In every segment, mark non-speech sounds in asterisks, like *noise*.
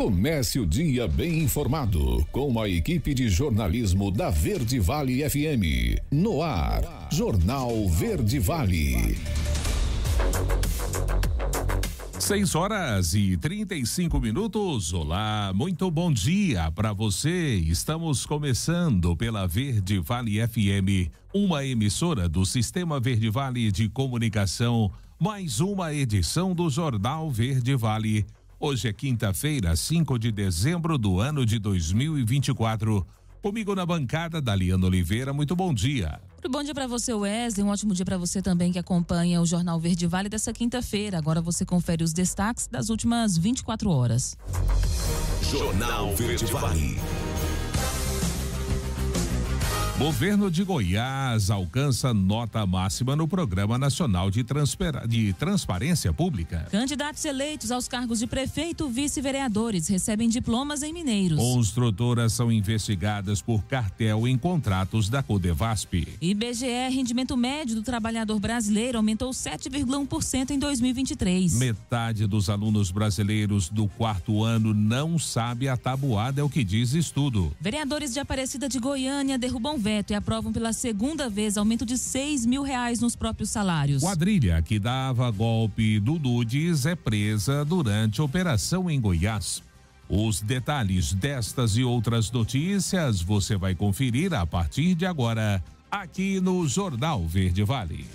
Comece o dia bem informado com a equipe de jornalismo da Verde Vale FM. No ar, Jornal Verde Vale. 6 horas e 35 minutos. Olá, muito bom dia para você. Estamos começando pela Verde Vale FM, uma emissora do Sistema Verde Vale de Comunicação. Mais uma edição do Jornal Verde Vale Hoje é quinta-feira, 5 de dezembro do ano de 2024. Comigo na bancada, Daliana Oliveira, muito bom dia. Muito bom dia para você, Wesley. Um ótimo dia para você também que acompanha o Jornal Verde Vale dessa quinta-feira. Agora você confere os destaques das últimas 24 horas. Jornal Verde Vale. Governo de Goiás alcança nota máxima no Programa Nacional de, de, Transparência Pública. Candidatos eleitos aos cargos de prefeito, vice-vereadores recebem diplomas em Mineiros. Construtoras são investigadas por cartel em contratos da Codevasp. IBGE, rendimento médio do trabalhador brasileiro aumentou 7,1% em 2023. Metade dos alunos brasileiros do quarto ano não sabe a tabuada, é o que diz estudo. Vereadores de Aparecida de Goiânia derrubam veto e aprovam pela segunda vez aumento de 6 mil reais nos próprios salários. Quadrilha que dava golpe do Dudes é presa durante operação em Goiás. Os detalhes destas e outras notícias você vai conferir a partir de agora, aqui no Jornal Verde Vale.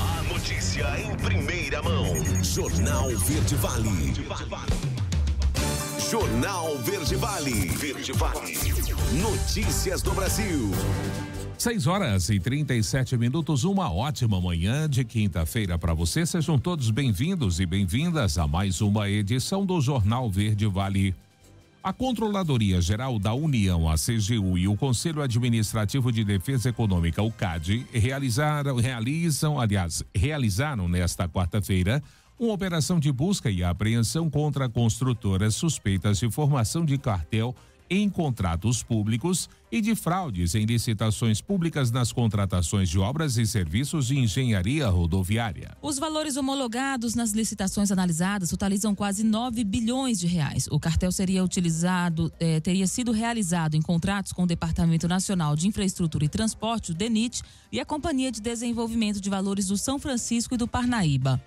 A notícia em primeira mão. Jornal Verde Vale. Verde vale. Jornal Verde Vale. Verde Vale. Notícias do Brasil. 6 horas e 37 minutos, uma ótima manhã de quinta-feira para você. Sejam todos bem-vindos e bem-vindas a mais uma edição do Jornal Verde Vale. A Controladoria Geral da União, a CGU, e o Conselho Administrativo de Defesa Econômica, o CAD, realizaram, realizam, aliás, realizaram nesta quarta-feira uma operação de busca e apreensão contra construtoras suspeitas de formação de cartel em contratos públicos e de fraudes em licitações públicas nas contratações de obras e serviços de engenharia rodoviária. Os valores homologados nas licitações analisadas totalizam quase 9 bilhões de reais. O cartel seria utilizado, eh, teria sido realizado em contratos com o Departamento Nacional de Infraestrutura e Transporte, o DENIT, e a Companhia de Desenvolvimento de Valores do São Francisco e do Parnaíba.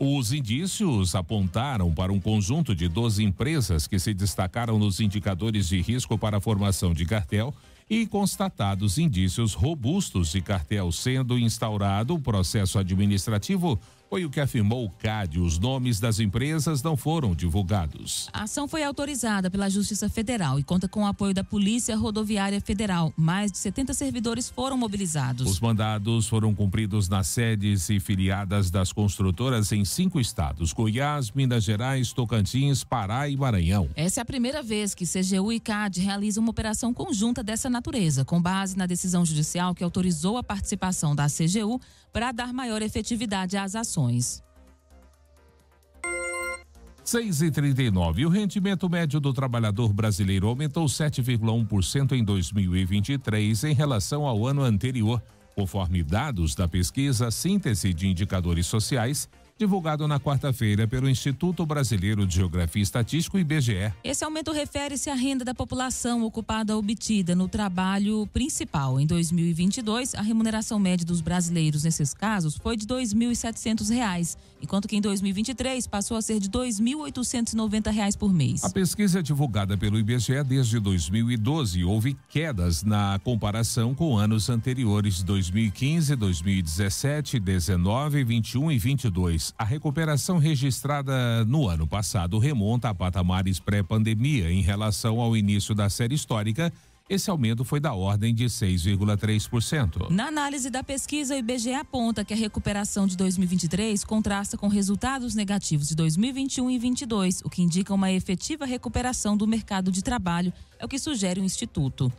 Os indícios apontaram para um conjunto de 12 empresas que se destacaram nos indicadores de risco para a formação de cartel e constatados indícios robustos de cartel, sendo instaurado o processo administrativo foi o que afirmou o CAD. Os nomes das empresas não foram divulgados. A ação foi autorizada pela Justiça Federal e conta com o apoio da Polícia Rodoviária Federal. Mais de 70 servidores foram mobilizados. Os mandados foram cumpridos nas sedes e filiadas das construtoras em cinco estados: Goiás, Minas Gerais, Tocantins, Pará e Maranhão. Essa é a primeira vez que CGU e CAD realizam uma operação conjunta dessa natureza, com base na decisão judicial que autorizou a participação da CGU para dar maior efetividade às ações informações. 6,39. O rendimento médio do trabalhador brasileiro aumentou 7,1% em 2023 em relação ao ano anterior, conforme dados da pesquisa Síntese de Indicadores Sociais divulgado na quarta-feira pelo Instituto Brasileiro de Geografia e Estatística, IBGE. Esse aumento refere-se à renda da população ocupada obtida no trabalho principal. Em 2022, a remuneração média dos brasileiros nesses casos foi de R$ 2.700, enquanto que em 2023 passou a ser de R$ 2.890 por mês. A pesquisa divulgada pelo IBGE desde 2012 houve quedas na comparação com anos anteriores, 2015, 2017, 19, 21 e 22 a recuperação registrada no ano passado remonta a patamares pré-pandemia em relação ao início da série histórica. Esse aumento foi da ordem de 6,3%. Na análise da pesquisa, o IBGE aponta que a recuperação de 2023 contrasta com resultados negativos de 2021 e 2022, o que indica uma efetiva recuperação do mercado de trabalho, é o que sugere o Instituto.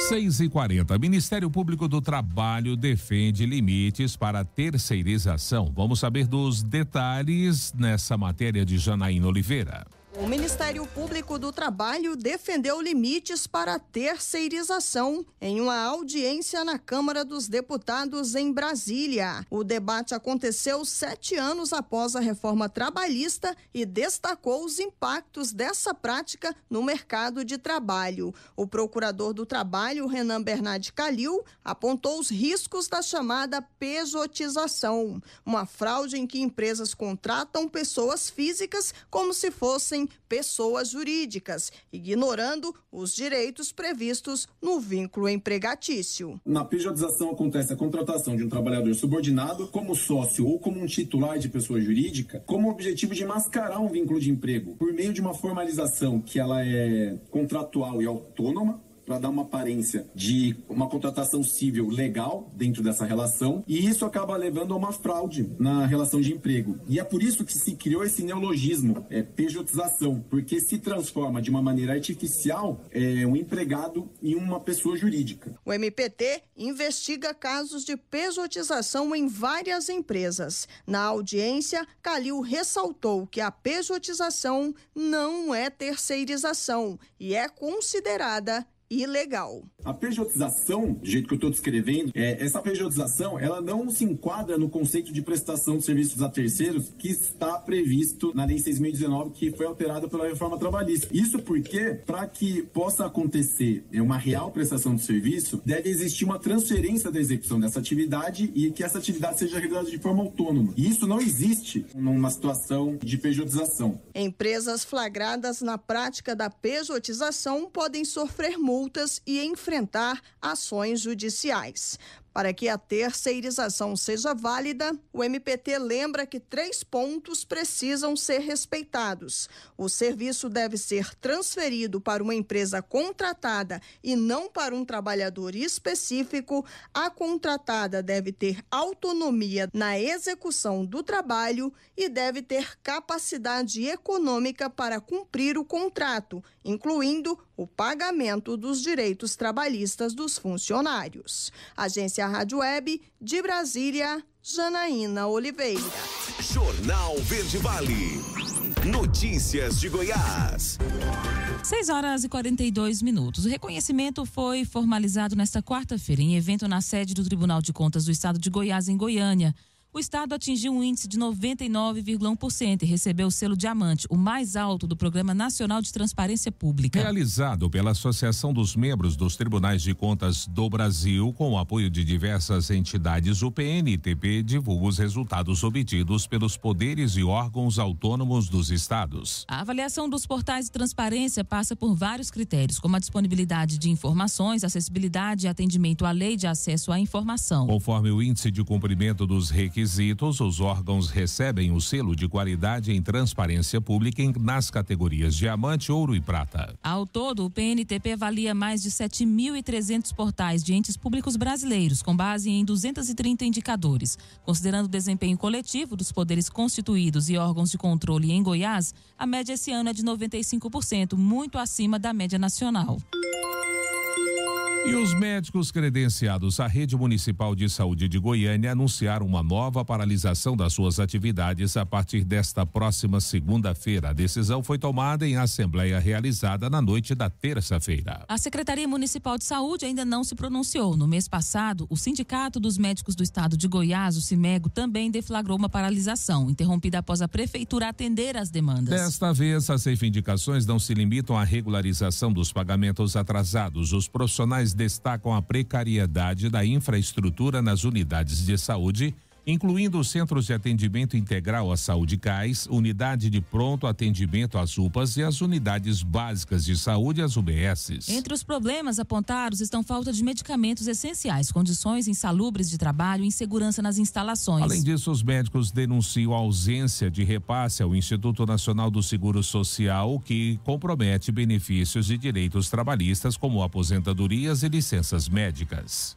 6 e 40 Ministério Público do Trabalho defende limites para terceirização. Vamos saber dos detalhes nessa matéria de Janaína Oliveira. O Ministério Público do Trabalho defendeu limites para a terceirização em uma audiência na Câmara dos Deputados em Brasília. O debate aconteceu sete anos após a reforma trabalhista e destacou os impactos dessa prática no mercado de trabalho. O procurador do trabalho, Renan Bernard Calil, apontou os riscos da chamada pejotização, uma fraude em que empresas contratam pessoas físicas como se fossem pessoas jurídicas, ignorando os direitos previstos no vínculo empregatício. Na pejotização acontece a contratação de um trabalhador subordinado como sócio ou como um titular de pessoa jurídica, como objetivo de mascarar um vínculo de emprego por meio de uma formalização que ela é contratual e autônoma para dar uma aparência de uma contratação civil legal dentro dessa relação, e isso acaba levando a uma fraude na relação de emprego. E é por isso que se criou esse neologismo, é, pejotização, porque se transforma de uma maneira artificial é, um empregado em uma pessoa jurídica. O MPT investiga casos de pejotização em várias empresas. Na audiência, Calil ressaltou que a pejotização não é terceirização e é considerada ilegal. A pejotização, do jeito que eu estou descrevendo, é, essa pejotização, ela não se enquadra no conceito de prestação de serviços a terceiros que está previsto na Lei 6.019, que foi alterada pela reforma trabalhista. Isso porque, para que possa acontecer é, uma real prestação de serviço, deve existir uma transferência da execução dessa atividade e que essa atividade seja realizada de forma autônoma. E isso não existe numa situação de pejotização. Empresas flagradas na prática da pejotização podem sofrer multa multas e enfrentar ações judiciais. Para que a terceirização seja válida, o MPT lembra que três pontos precisam ser respeitados. O serviço deve ser transferido para uma empresa contratada e não para um trabalhador específico. A contratada deve ter autonomia na execução do trabalho e deve ter capacidade econômica para cumprir o contrato, incluindo o pagamento dos direitos trabalhistas dos funcionários. agência Agência Rádio Web de Brasília, Janaína Oliveira. Jornal Verde Vale. Notícias de Goiás. 6 horas e 42 minutos. O reconhecimento foi formalizado nesta quarta-feira em evento na sede do Tribunal de Contas do Estado de Goiás, em Goiânia o estado atingiu um índice de 99,1% e recebeu o selo diamante, o mais alto do Programa Nacional de Transparência Pública. Realizado pela Associação dos Membros dos Tribunais de Contas do Brasil, com o apoio de diversas entidades, o PNTP divulga os resultados obtidos pelos poderes e órgãos autônomos dos estados. A avaliação dos portais de transparência passa por vários critérios, como a disponibilidade de informações, acessibilidade e atendimento à lei de acesso à informação. Conforme o índice de cumprimento dos requisitos, requisitos, os órgãos recebem o selo de qualidade em transparência pública nas categorias diamante, ouro e prata. Ao todo, o PNTP avalia mais de 7.300 portais de entes públicos brasileiros, com base em 230 indicadores. Considerando o desempenho coletivo dos poderes constituídos e órgãos de controle em Goiás, a média esse ano é de 95%, muito acima da média nacional. E os médicos credenciados à Rede Municipal de Saúde de Goiânia anunciaram uma nova paralisação das suas atividades a partir desta próxima segunda-feira. A decisão foi tomada em assembleia realizada na noite da terça-feira. A Secretaria Municipal de Saúde ainda não se pronunciou. No mês passado, o Sindicato dos Médicos do Estado de Goiás, o CIMEGO, também deflagrou uma paralisação, interrompida após a prefeitura atender às demandas. Desta vez, as reivindicações não se limitam à regularização dos pagamentos atrasados. Os profissionais destacam a precariedade da infraestrutura nas unidades de saúde incluindo os Centros de Atendimento Integral à Saúde CAIS, Unidade de Pronto Atendimento às UPAs e as Unidades Básicas de Saúde, as UBSs. Entre os problemas apontados estão falta de medicamentos essenciais, condições insalubres de trabalho e insegurança nas instalações. Além disso, os médicos denunciam a ausência de repasse ao Instituto Nacional do Seguro Social, que compromete benefícios e direitos trabalhistas como aposentadorias e licenças médicas.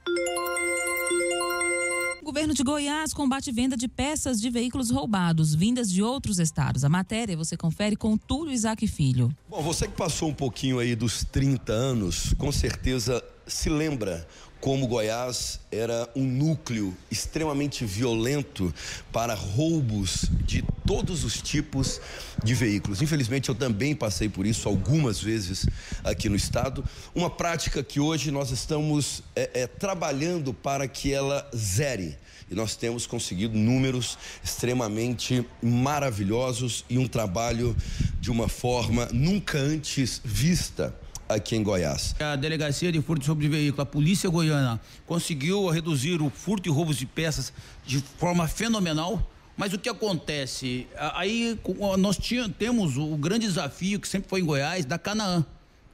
O governo de Goiás combate venda de peças de veículos roubados, vindas de outros estados. A matéria você confere com Túlio Isaac Filho. Bom, você que passou um pouquinho aí dos 30 anos, com certeza se lembra como Goiás era um núcleo extremamente violento para roubos de todos os tipos de veículos. Infelizmente, eu também passei por isso algumas vezes aqui no estado. Uma prática que hoje nós estamos é, é, trabalhando para que ela zere. E nós temos conseguido números extremamente maravilhosos e um trabalho de uma forma nunca antes vista aqui em Goiás. A Delegacia de Furto e Roubo de Veículo, a Polícia Goiana, conseguiu reduzir o furto e roubos de peças de forma fenomenal. Mas o que acontece? Aí nós tinha, temos o grande desafio que sempre foi em Goiás, da Canaã.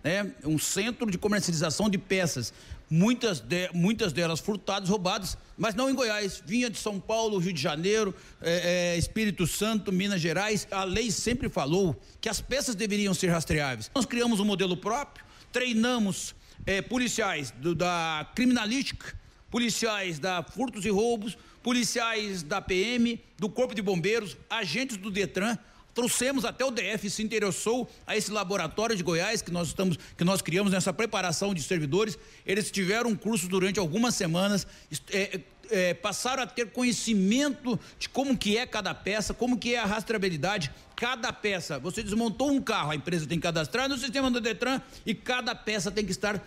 Né? Um centro de comercialização de peças muitas, de, muitas delas furtadas, roubadas, mas não em Goiás. Vinha de São Paulo, Rio de Janeiro, é, é, Espírito Santo, Minas Gerais. A lei sempre falou que as peças deveriam ser rastreáveis. Nós criamos um modelo próprio, treinamos é, policiais do, da criminalística, policiais da furtos e roubos, policiais da PM, do Corpo de Bombeiros, agentes do Detran Trouxemos até o DF se interessou a esse laboratório de Goiás que nós estamos que nós criamos nessa preparação de servidores. Eles tiveram um curso durante algumas semanas, é, é, passaram a ter conhecimento de como que é cada peça, como que é a rastreabilidade, cada peça. Você desmontou um carro, a empresa tem que cadastrar no sistema do Detran e cada peça tem que estar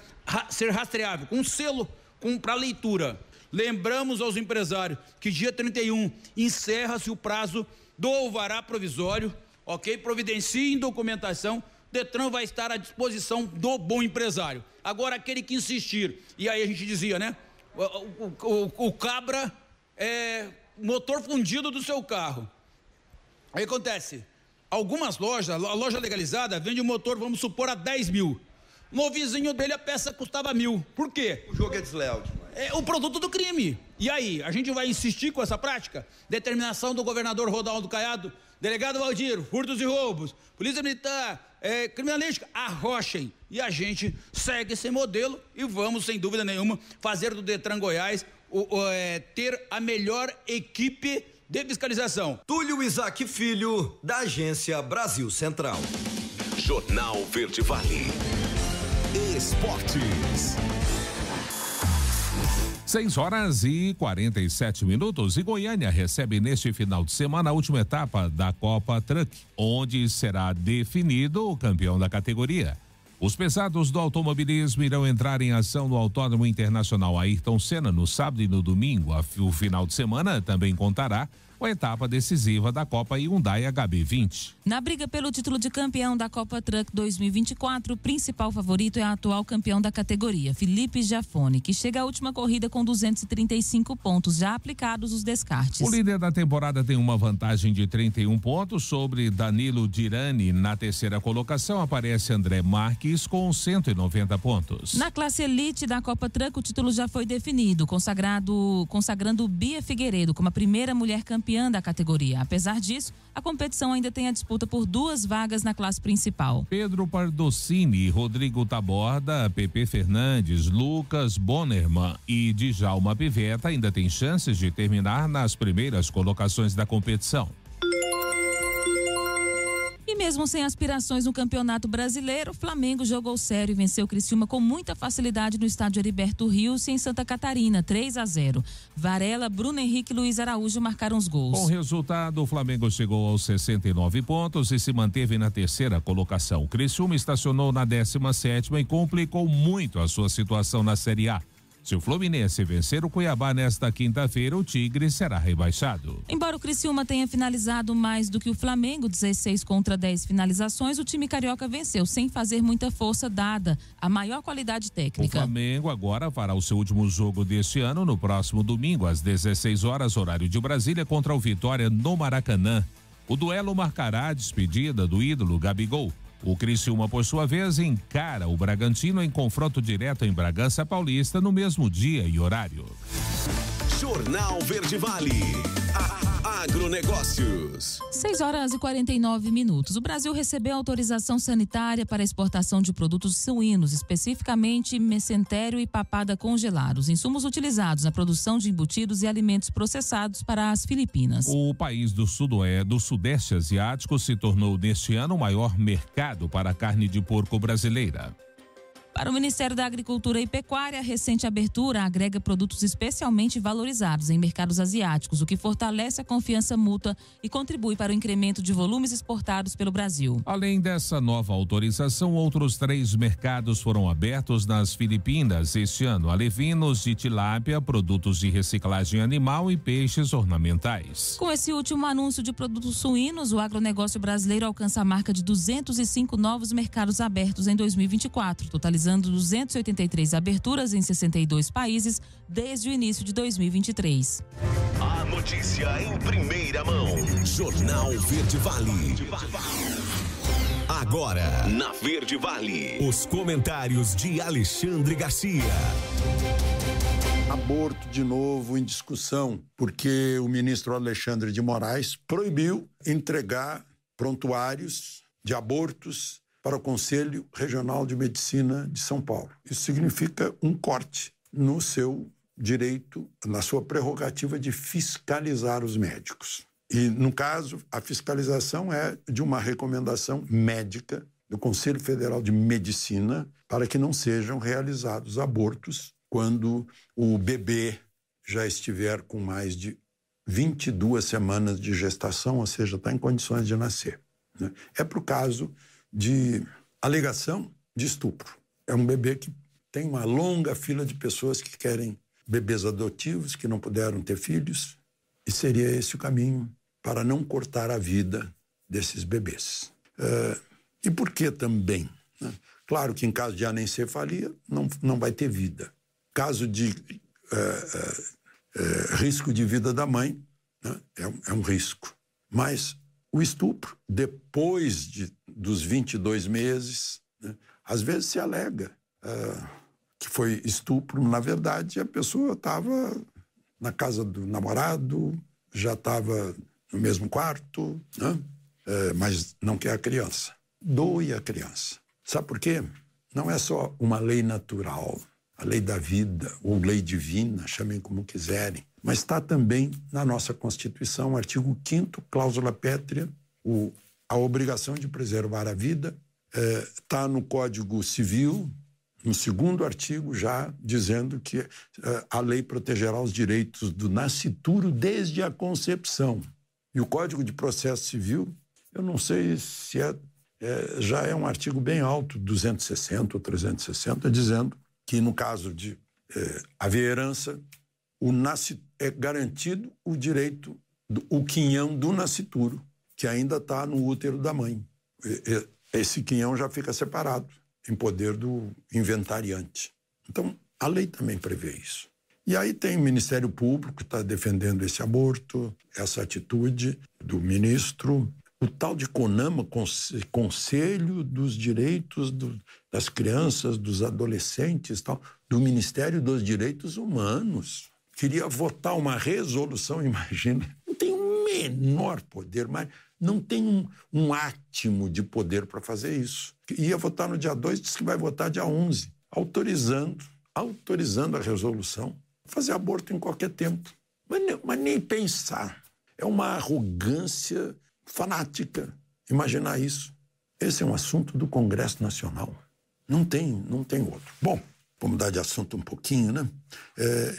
ser rastreável, com selo, com para leitura. Lembramos aos empresários que dia 31 encerra-se o prazo do alvará provisório, ok? Providencie em documentação. Detran vai estar à disposição do bom empresário. Agora, aquele que insistir, e aí a gente dizia, né? O, o, o, o cabra é motor fundido do seu carro. Aí acontece, algumas lojas, a loja legalizada vende o um motor, vamos supor, a 10 mil. No vizinho dele a peça custava mil. Por quê? O jogo é desleal, é o produto do crime. E aí, a gente vai insistir com essa prática? Determinação do governador Rodaldo Caiado, delegado Valdir, furtos e roubos, polícia militar, é, criminalística, arrochem. E a gente segue esse modelo e vamos, sem dúvida nenhuma, fazer do Detran Goiás o, o, é, ter a melhor equipe de fiscalização. Túlio Isaac Filho, da Agência Brasil Central. Jornal Verde Vale. Esportes. 6 horas e 47 minutos e Goiânia recebe neste final de semana a última etapa da Copa Truck, onde será definido o campeão da categoria. Os pesados do automobilismo irão entrar em ação no Autódromo Internacional Ayrton Senna no sábado e no domingo. O final de semana também contará a etapa decisiva da Copa Hyundai HB20. Na briga pelo título de campeão da Copa Truck 2024, o principal favorito é o atual campeão da categoria, Felipe Jafone, que chega à última corrida com 235 pontos já aplicados os descartes. O líder da temporada tem uma vantagem de 31 pontos sobre Danilo Dirani. Na terceira colocação aparece André Marques com 190 pontos. Na classe elite da Copa Truck, o título já foi definido, consagrado, consagrando Bia Figueiredo como a primeira mulher campeã campeã da categoria. Apesar disso, a competição ainda tem a disputa por duas vagas na classe principal. Pedro Pardocini, Rodrigo Taborda, Pepe Fernandes, Lucas Bonerman e Djalma Piveta ainda têm chances de terminar nas primeiras colocações da competição. E mesmo sem aspirações no Campeonato Brasileiro, o Flamengo jogou sério e venceu o Criciúma com muita facilidade no estádio Heriberto Rios em Santa Catarina, 3 a 0. Varela, Bruno Henrique e Luiz Araújo marcaram os gols. Com resultado, o Flamengo chegou aos 69 pontos e se manteve na terceira colocação. O Criciúma estacionou na 17 ª e complicou muito a sua situação na Série A. Se o Fluminense vencer o Cuiabá nesta quinta-feira, o Tigre será rebaixado. Embora o Criciúma tenha finalizado mais do que o Flamengo, 16 contra 10 finalizações, o time carioca venceu sem fazer muita força dada a maior qualidade técnica. O Flamengo agora fará o seu último jogo deste ano no próximo domingo às 16 horas horário de Brasília contra o Vitória no Maracanã. O duelo marcará a despedida do ídolo Gabigol o Criciúma, por sua vez, encara o Bragantino em confronto direto em Bragança Paulista no mesmo dia e horário. Jornal Verde Vale. Ah, ah, ah. Agronegócios. 6 horas e 49 minutos. O Brasil recebeu autorização sanitária para exportação de produtos suínos, especificamente mesentério e papada congelados, insumos utilizados na produção de embutidos e alimentos processados para as Filipinas. O país do sudoeste, é, do sudeste asiático se tornou neste ano o maior mercado para a carne de porco brasileira. Para o Ministério da Agricultura e Pecuária, a recente abertura agrega produtos especialmente valorizados em mercados asiáticos, o que fortalece a confiança mútua e contribui para o incremento de volumes exportados pelo Brasil. Além dessa nova autorização, outros três mercados foram abertos nas Filipinas este ano: alevinos e tilápia, produtos de reciclagem animal e peixes ornamentais. Com esse último anúncio de produtos suínos, o agronegócio brasileiro alcança a marca de 205 novos mercados abertos em 2024, totalizando realizando 283 aberturas em 62 países desde o início de 2023. A notícia em primeira mão. Jornal Verde Vale. Agora, na Verde Vale, os comentários de Alexandre Garcia. Aborto de novo em discussão, porque o ministro Alexandre de Moraes proibiu entregar prontuários de abortos para o Conselho Regional de Medicina de São Paulo. Isso significa um corte no seu direito, na sua prerrogativa de fiscalizar os médicos. E, no caso, a fiscalização é de uma recomendação médica do Conselho Federal de Medicina para que não sejam realizados abortos quando o bebê já estiver com mais de 22 semanas de gestação, ou seja, está em condições de nascer. Né? É para o caso de alegação de estupro. É um bebê que tem uma longa fila de pessoas que querem bebês adotivos, que não puderam ter filhos, e seria esse o caminho para não cortar a vida desses bebês. Uh, e por que também? Né? Claro que em caso de anencefalia, não, não vai ter vida. Caso de uh, uh, risco de vida da mãe, né? é, um, é um risco. Mas o estupro, depois de, dos 22 meses, né? às vezes se alega uh, que foi estupro. Na verdade, a pessoa estava na casa do namorado, já estava no mesmo quarto, né? uh, mas não quer a criança. Doe a criança. Sabe por quê? Não é só uma lei natural a lei da vida ou lei divina, chamem como quiserem, mas está também na nossa Constituição, artigo 5 cláusula pétrea, o, a obrigação de preservar a vida, está é, tá no Código Civil, no segundo artigo já dizendo que é, a lei protegerá os direitos do nascituro desde a concepção. E o Código de Processo Civil, eu não sei se é, é, já é um artigo bem alto, 260 ou 360, dizendo que no caso de é, haver herança, o nasce, é garantido o direito, do, o quinhão do nascituro, que ainda está no útero da mãe. E, e, esse quinhão já fica separado, em poder do inventariante. Então, a lei também prevê isso. E aí tem o Ministério Público que está defendendo esse aborto, essa atitude do ministro, o tal de CONAMA, Conselho dos Direitos do, das crianças, dos adolescentes, tal, do Ministério dos Direitos Humanos. Queria votar uma resolução, *laughs* imagina. Não tem o menor poder, mas não tem um, um átimo de poder para fazer isso. Ia votar no dia 2, disse que vai votar dia 11, autorizando, autorizando a resolução, fazer aborto em qualquer tempo. Mas, mas nem pensar. É uma arrogância fanática imaginar isso. Esse é um assunto do Congresso Nacional. Não tem, não tem outro. Bom, vamos mudar de assunto um pouquinho, né? É,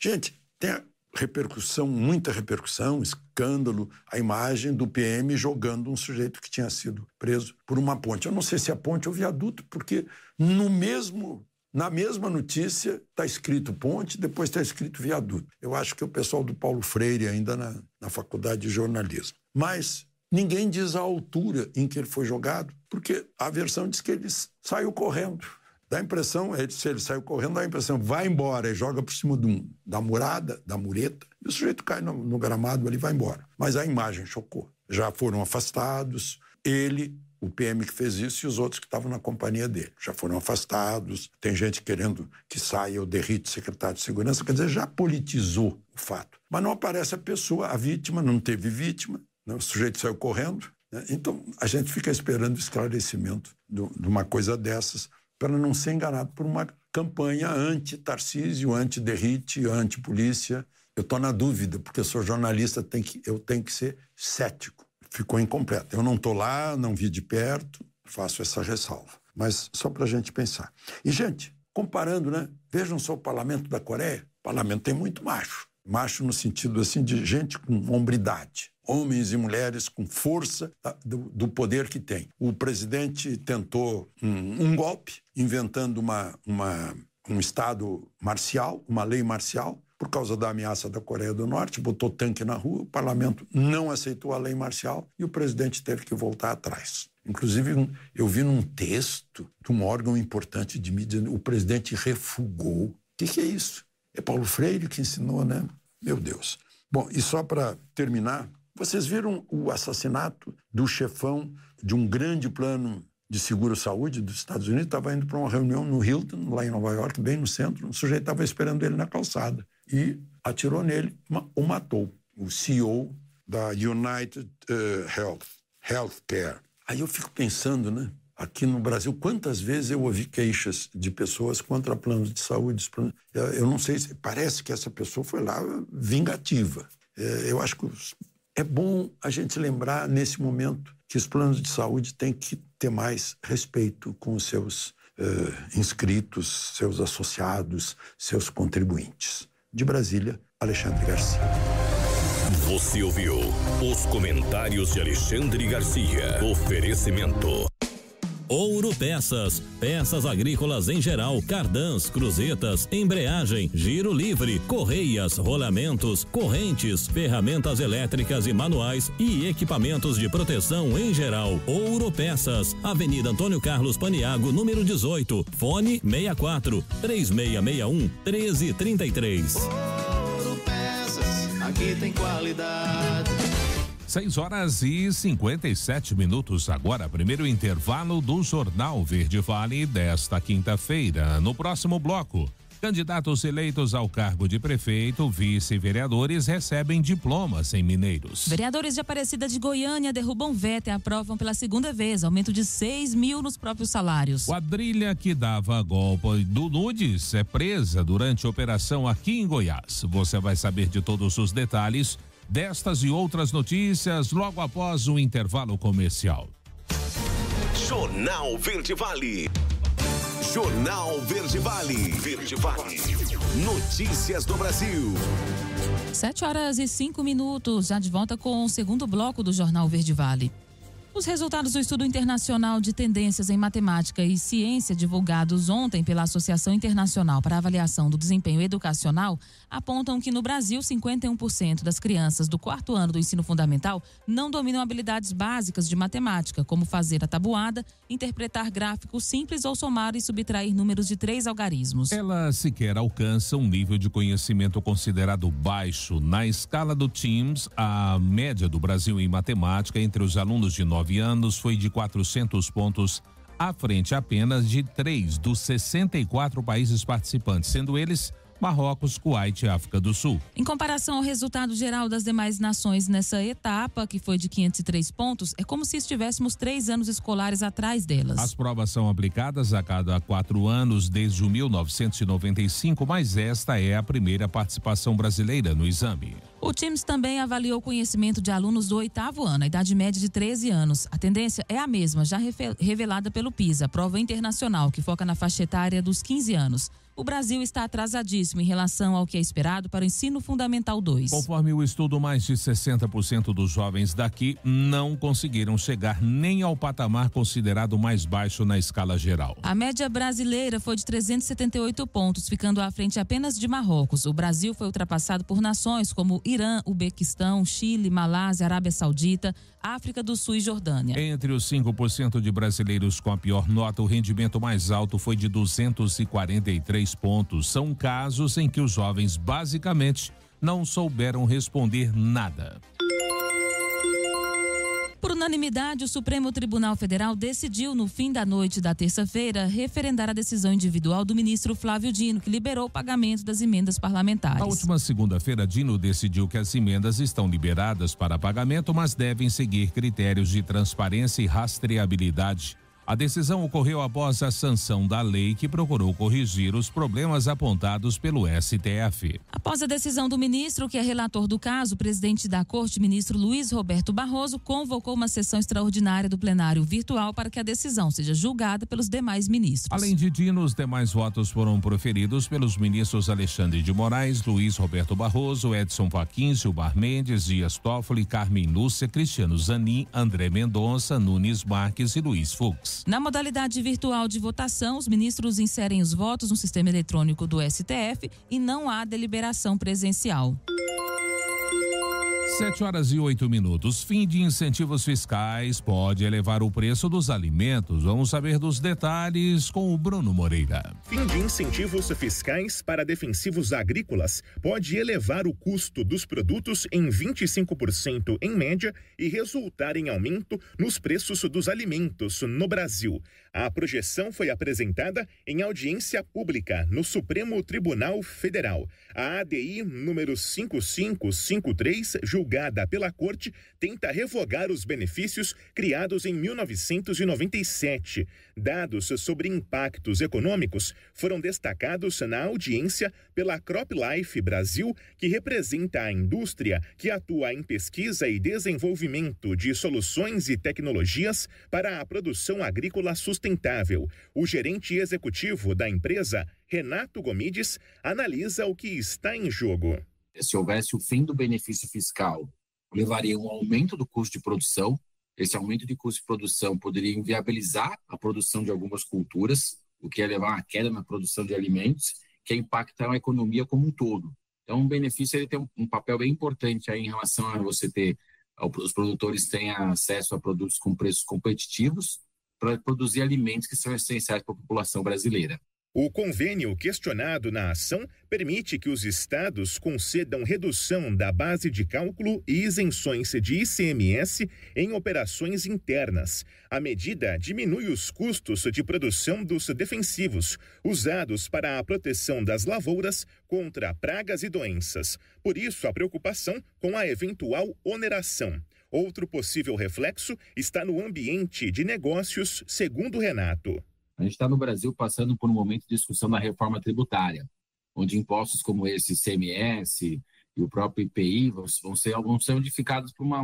gente, tem a repercussão, muita repercussão, escândalo, a imagem do PM jogando um sujeito que tinha sido preso por uma ponte. Eu não sei se é ponte ou viaduto, porque no mesmo na mesma notícia está escrito ponte, depois está escrito viaduto. Eu acho que é o pessoal do Paulo Freire ainda na, na faculdade de jornalismo. Mas Ninguém diz a altura em que ele foi jogado, porque a versão diz que ele saiu correndo. Dá a impressão, de se ele saiu correndo, dá a impressão, vai embora e joga por cima um, da murada, da mureta, e o sujeito cai no, no gramado ali vai embora. Mas a imagem chocou. Já foram afastados, ele, o PM que fez isso e os outros que estavam na companhia dele. Já foram afastados, tem gente querendo que saia ou derrite o secretário de segurança, quer dizer, já politizou o fato. Mas não aparece a pessoa, a vítima, não teve vítima, né? O sujeito saiu correndo. Né? Então, a gente fica esperando esclarecimento do, de uma coisa dessas para não ser enganado por uma campanha anti-Tarcísio, anti-Derrite, anti-polícia. Eu estou na dúvida, porque eu sou jornalista, tem que, eu tenho que ser cético. Ficou incompleto. Eu não estou lá, não vi de perto, faço essa ressalva. Mas só para a gente pensar. E, gente, comparando, né? Vejam só o parlamento da Coreia. O parlamento tem muito macho. Macho no sentido assim de gente com hombridade, homens e mulheres com força tá, do, do poder que tem. O presidente tentou um, um golpe, inventando uma, uma, um estado marcial, uma lei marcial, por causa da ameaça da Coreia do Norte, botou tanque na rua, o parlamento não aceitou a lei marcial e o presidente teve que voltar atrás. Inclusive, eu vi num texto de um órgão importante de mídia, o presidente refugou. O que, que é isso? É Paulo Freire que ensinou, né? Meu Deus. Bom, e só para terminar, vocês viram o assassinato do chefão de um grande plano de seguro-saúde dos Estados Unidos? Estava indo para uma reunião no Hilton, lá em Nova York, bem no centro. Um sujeito estava esperando ele na calçada e atirou nele, o matou. O CEO da United uh, Health, Healthcare. Aí eu fico pensando, né? Aqui no Brasil, quantas vezes eu ouvi queixas de pessoas contra planos de saúde? Eu não sei, parece que essa pessoa foi lá vingativa. É, eu acho que é bom a gente lembrar nesse momento que os planos de saúde têm que ter mais respeito com os seus é, inscritos, seus associados, seus contribuintes. De Brasília, Alexandre Garcia. Você ouviu os comentários de Alexandre Garcia. Oferecimento. Ouro Peças, peças agrícolas em geral, cardãs, cruzetas, embreagem, giro livre, correias, rolamentos, correntes, ferramentas elétricas e manuais e equipamentos de proteção em geral. Ouro Peças, Avenida Antônio Carlos Paniago, número 18, fone 64 3661 1333. Ouro Peças, aqui tem qualidade. 6 horas e 57 minutos agora, primeiro intervalo do Jornal Verde Vale desta quinta-feira. No próximo bloco, candidatos eleitos ao cargo de prefeito, vice-vereadores recebem diplomas em Mineiros. Vereadores de Aparecida de Goiânia derrubam veto e aprovam pela segunda vez aumento de 6 mil nos próprios salários. Quadrilha que dava golpe do Nudes é presa durante operação aqui em Goiás. Você vai saber de todos os detalhes Destas e outras notícias logo após o intervalo comercial. Jornal Verde Vale. Jornal Verde Vale. Verde Vale. Notícias do Brasil. Sete horas e cinco minutos. Já de volta com o segundo bloco do Jornal Verde Vale. Os resultados do Estudo Internacional de Tendências em Matemática e Ciência, divulgados ontem pela Associação Internacional para Avaliação do Desempenho Educacional, apontam que no Brasil, 51% das crianças do quarto ano do ensino fundamental não dominam habilidades básicas de matemática, como fazer a tabuada, interpretar gráficos simples ou somar e subtrair números de três algarismos. Ela sequer alcança um nível de conhecimento considerado baixo. Na escala do TIMS, a média do Brasil em matemática entre os alunos de 9 anos foi de 400 pontos, à frente apenas de três dos 64 países participantes, sendo eles Marrocos, Kuwait e África do Sul. Em comparação ao resultado geral das demais nações nessa etapa, que foi de 503 pontos, é como se estivéssemos três anos escolares atrás delas. As provas são aplicadas a cada quatro anos desde 1995, mas esta é a primeira participação brasileira no exame. O TIMS também avaliou o conhecimento de alunos do oitavo ano, a idade média de 13 anos. A tendência é a mesma, já revelada pelo PISA, prova internacional que foca na faixa etária dos 15 anos. O Brasil está atrasadíssimo em relação ao que é esperado para o ensino fundamental 2. Conforme o estudo, mais de 60% dos jovens daqui não conseguiram chegar nem ao patamar considerado mais baixo na escala geral. A média brasileira foi de 378 pontos, ficando à frente apenas de Marrocos. O Brasil foi ultrapassado por nações como Irã. Irã, Ubequistão, Chile, Malásia, Arábia Saudita, África do Sul e Jordânia. Entre os 5% de brasileiros com a pior nota, o rendimento mais alto foi de 243 pontos. São casos em que os jovens basicamente não souberam responder nada. Por unanimidade, o Supremo Tribunal Federal decidiu, no fim da noite da terça-feira, referendar a decisão individual do ministro Flávio Dino, que liberou o pagamento das emendas parlamentares. Na última segunda-feira, Dino decidiu que as emendas estão liberadas para pagamento, mas devem seguir critérios de transparência e rastreabilidade. A decisão ocorreu após a sanção da lei que procurou corrigir os problemas apontados pelo STF. Após a decisão do ministro, que é relator do caso, o presidente da Corte, ministro Luiz Roberto Barroso, convocou uma sessão extraordinária do plenário virtual para que a decisão seja julgada pelos demais ministros. Além de Dino, os demais votos foram proferidos pelos ministros Alexandre de Moraes, Luiz Roberto Barroso, Edson Fachin, Silmar Mendes, Dias Toffoli, Carmen Lúcia, Cristiano Zanin, André Mendonça, Nunes Marques e Luiz Fux. Na modalidade virtual de votação, os ministros inserem os votos no sistema eletrônico do STF e não há deliberação presencial. 7 horas e 8 minutos. Fim de incentivos fiscais pode elevar o preço dos alimentos. Vamos saber dos detalhes com o Bruno Moreira. Fim de incentivos fiscais para defensivos agrícolas pode elevar o custo dos produtos em 25% em média e resultar em aumento nos preços dos alimentos no Brasil. A projeção foi apresentada em audiência pública no Supremo Tribunal Federal. A ADI número 5553, julgada pela Corte, tenta revogar os benefícios criados em 1997. Dados sobre impactos econômicos foram destacados na audiência pela CropLife Brasil, que representa a indústria que atua em pesquisa e desenvolvimento de soluções e tecnologias para a produção agrícola sustentável. O gerente executivo da empresa, Renato Gomides, analisa o que está em jogo. Se houvesse o fim do benefício fiscal, levaria um aumento do custo de produção, esse aumento de custo de produção poderia inviabilizar a produção de algumas culturas, o que ia levar a uma queda na produção de alimentos, que impacta a economia como um todo. Então, o benefício ele tem um, um papel bem importante aí em relação a você ter os produtores têm acesso a produtos com preços competitivos para produzir alimentos que são essenciais para a população brasileira. O convênio questionado na ação permite que os estados concedam redução da base de cálculo e isenções de ICMS em operações internas. A medida diminui os custos de produção dos defensivos usados para a proteção das lavouras contra pragas e doenças. Por isso, a preocupação com a eventual oneração. Outro possível reflexo está no ambiente de negócios, segundo Renato. A gente está no Brasil passando por um momento de discussão da reforma tributária, onde impostos como esse CMS e o próprio IPI vão ser, vão ser modificados por uma,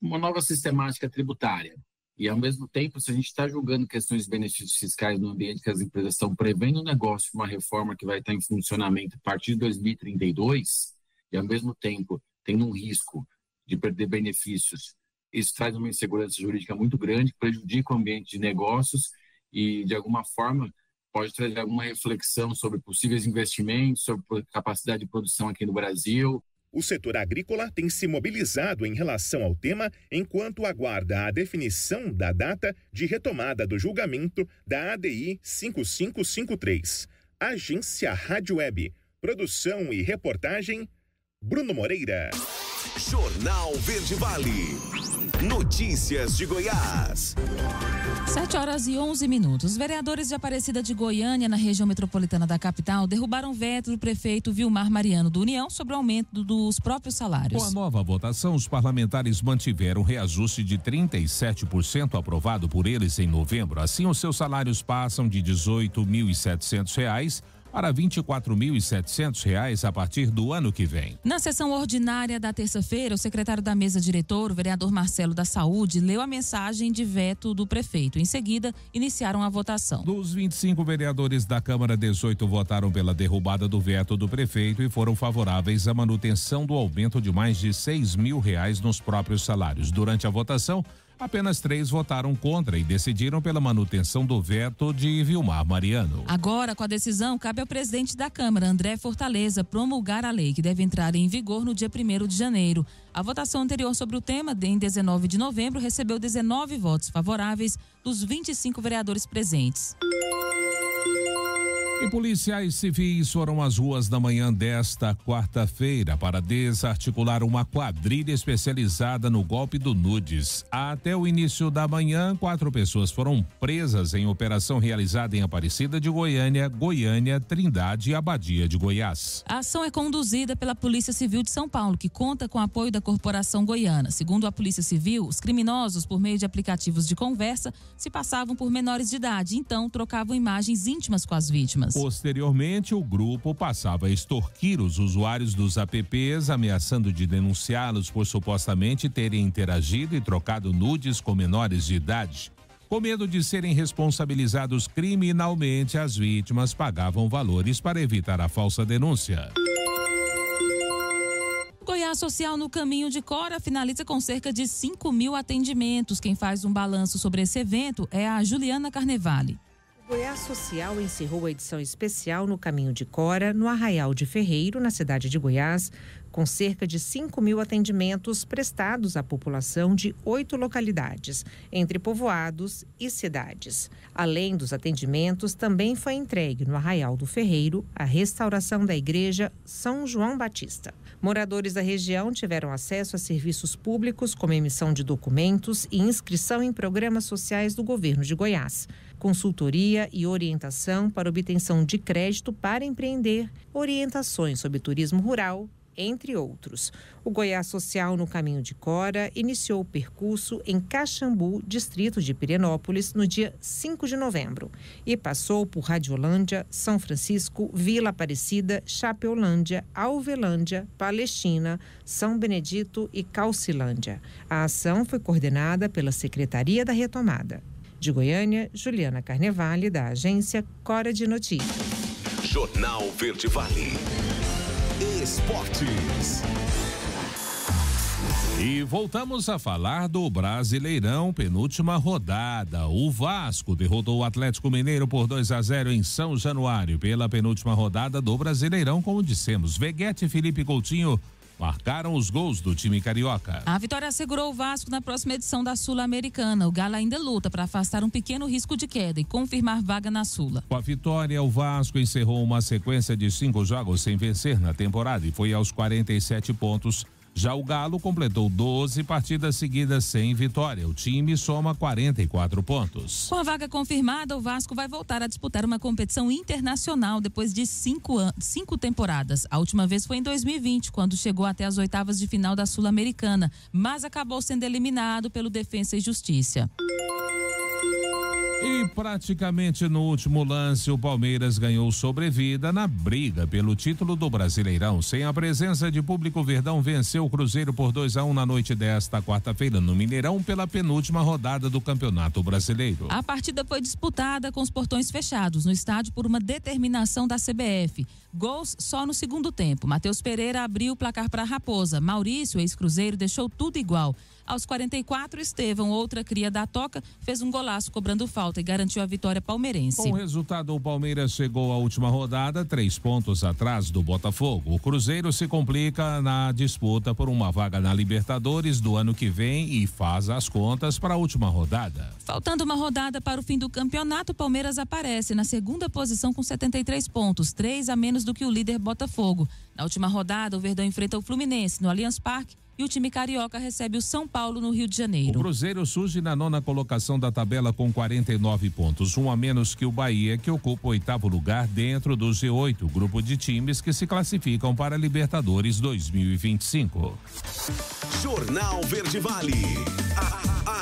uma nova sistemática tributária. E, ao mesmo tempo, se a gente está julgando questões de benefícios fiscais no ambiente que as empresas estão prevendo o negócio uma reforma que vai estar em funcionamento a partir de 2032, e, ao mesmo tempo, tendo um risco de perder benefícios, isso traz uma insegurança jurídica muito grande, prejudica o ambiente de negócios e, de alguma forma, pode trazer alguma reflexão sobre possíveis investimentos, sobre capacidade de produção aqui no Brasil. O setor agrícola tem se mobilizado em relação ao tema enquanto aguarda a definição da data de retomada do julgamento da ADI 5553. Agência Rádio Web. Produção e reportagem Bruno Moreira. Jornal Verde Vale. Notícias de Goiás. 7 horas e 11 minutos. vereadores de Aparecida de Goiânia, na região metropolitana da capital, derrubaram veto do prefeito Vilmar Mariano do União sobre o aumento dos próprios salários. Com a nova votação, os parlamentares mantiveram o reajuste de 37% aprovado por eles em novembro. Assim, os seus salários passam de R$ 18.700 para R$ 24.700 a partir do ano que vem. Na sessão ordinária da terça-feira, o secretário da mesa diretor, o vereador Marcelo da Saúde, leu a mensagem de veto do prefeito. Em seguida, iniciaram a votação. Dos 25 vereadores da Câmara, 18 votaram pela derrubada do veto do prefeito e foram favoráveis à manutenção do aumento de mais de seis mil reais nos próprios salários. Durante a votação, Apenas três votaram contra e decidiram pela manutenção do veto de Vilmar Mariano. Agora, com a decisão, cabe ao presidente da Câmara, André Fortaleza, promulgar a lei que deve entrar em vigor no dia 1 de janeiro. A votação anterior sobre o tema, em 19 de novembro, recebeu 19 votos favoráveis dos 25 vereadores presentes. E policiais civis foram às ruas na manhã desta quarta-feira para desarticular uma quadrilha especializada no golpe do Nudes. Até o início da manhã, quatro pessoas foram presas em operação realizada em Aparecida de Goiânia, Goiânia, Trindade e Abadia de Goiás. A ação é conduzida pela Polícia Civil de São Paulo, que conta com apoio da Corporação Goiana. Segundo a Polícia Civil, os criminosos, por meio de aplicativos de conversa, se passavam por menores de idade, então trocavam imagens íntimas com as vítimas vítimas. Posteriormente, o grupo passava a extorquir os usuários dos apps, ameaçando de denunciá-los por supostamente terem interagido e trocado nudes com menores de idade. Com medo de serem responsabilizados criminalmente, as vítimas pagavam valores para evitar a falsa denúncia. Goiás Social no Caminho de Cora finaliza com cerca de 5 mil atendimentos. Quem faz um balanço sobre esse evento é a Juliana Carnevale. Goiás Social encerrou a edição especial no Caminho de Cora, no Arraial de Ferreiro, na cidade de Goiás, com cerca de 5 mil atendimentos prestados à população de oito localidades, entre povoados e cidades. Além dos atendimentos, também foi entregue no Arraial do Ferreiro a restauração da igreja São João Batista. Moradores da região tiveram acesso a serviços públicos, como emissão de documentos e inscrição em programas sociais do governo de Goiás, consultoria e orientação para obtenção de crédito para empreender, orientações sobre turismo rural entre outros. O Goiás Social no Caminho de Cora iniciou o percurso em Caxambu, distrito de Pirenópolis, no dia 5 de novembro e passou por Radiolândia, São Francisco, Vila Aparecida, Chapeolândia, Alvelândia, Palestina, São Benedito e Calcilândia. A ação foi coordenada pela Secretaria da Retomada. De Goiânia, Juliana Carnevale, da agência Cora de Notícias. Jornal Verde Vale. Esportes. E voltamos a falar do Brasileirão, penúltima rodada. O Vasco derrotou o Atlético Mineiro por 2 a 0 em São Januário pela penúltima rodada do Brasileirão, como dissemos. Veguete Felipe Coutinho marcaram os gols do time carioca. A vitória assegurou o Vasco na próxima edição da Sul-Americana. O Galo ainda luta para afastar um pequeno risco de queda e confirmar vaga na Sula. Com a vitória, o Vasco encerrou uma sequência de cinco jogos sem vencer na temporada e foi aos 47 pontos já o Galo completou 12 partidas seguidas sem vitória. O time soma 44 pontos. Com a vaga confirmada, o Vasco vai voltar a disputar uma competição internacional depois de cinco, cinco temporadas. A última vez foi em 2020, quando chegou até as oitavas de final da Sul-Americana, mas acabou sendo eliminado pelo Defensa e Justiça. E praticamente no último lance, o Palmeiras ganhou sobrevida na briga pelo título do Brasileirão. Sem a presença de público, Verdão venceu o Cruzeiro por 2 a 1 um na noite desta quarta-feira no Mineirão pela penúltima rodada do Campeonato Brasileiro. A partida foi disputada com os portões fechados no estádio por uma determinação da CBF. Gols só no segundo tempo. Matheus Pereira abriu o placar para Raposa. Maurício, ex-Cruzeiro, deixou tudo igual. Aos 44, Estevão, outra cria da Toca, fez um golaço cobrando falta e garantiu a vitória palmeirense. Com o resultado, o Palmeiras chegou à última rodada, três pontos atrás do Botafogo. O Cruzeiro se complica na disputa por uma vaga na Libertadores do ano que vem e faz as contas para a última rodada. Faltando uma rodada para o fim do campeonato, o Palmeiras aparece na segunda posição com 73 pontos, três a menos do que o líder Botafogo. Na última rodada, o Verdão enfrenta o Fluminense no Allianz Parque e o time carioca recebe o São Paulo no Rio de Janeiro. O Cruzeiro surge na nona colocação da tabela com 49 pontos, um a menos que o Bahia, que ocupa o oitavo lugar dentro do G8, grupo de times que se classificam para Libertadores 2025. Jornal Verde Vale.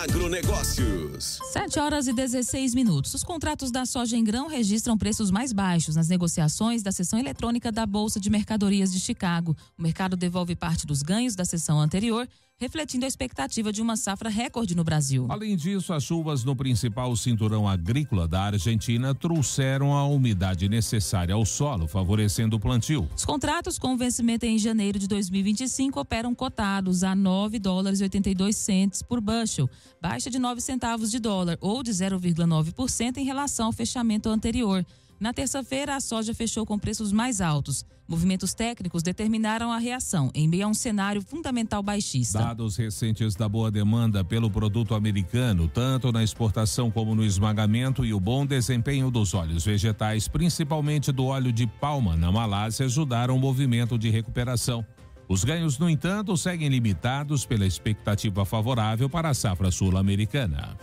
Agronegócios. 7 horas e 16 minutos. Os contratos da soja em grão registram preços mais baixos nas negociações da sessão eletrônica da Bolsa de Mercadorias de Chicago. O mercado devolve parte dos ganhos da sessão anterior, refletindo a expectativa de uma safra recorde no Brasil. Além disso, as chuvas no principal cinturão agrícola da Argentina trouxeram a umidade necessária ao solo, favorecendo o plantio. Os contratos com vencimento em janeiro de 2025 operam cotados a 9 dólares e 82 centes por bushel, baixa de 9 centavos de dólar ou de 0,9% em relação ao fechamento anterior. Na terça-feira, a soja fechou com preços mais altos. Movimentos técnicos determinaram a reação, em meio a um cenário fundamental baixista. Dados recentes da boa demanda pelo produto americano, tanto na exportação como no esmagamento, e o bom desempenho dos óleos vegetais, principalmente do óleo de palma na Malásia, ajudaram o movimento de recuperação. Os ganhos, no entanto, seguem limitados pela expectativa favorável para a safra sul-americana.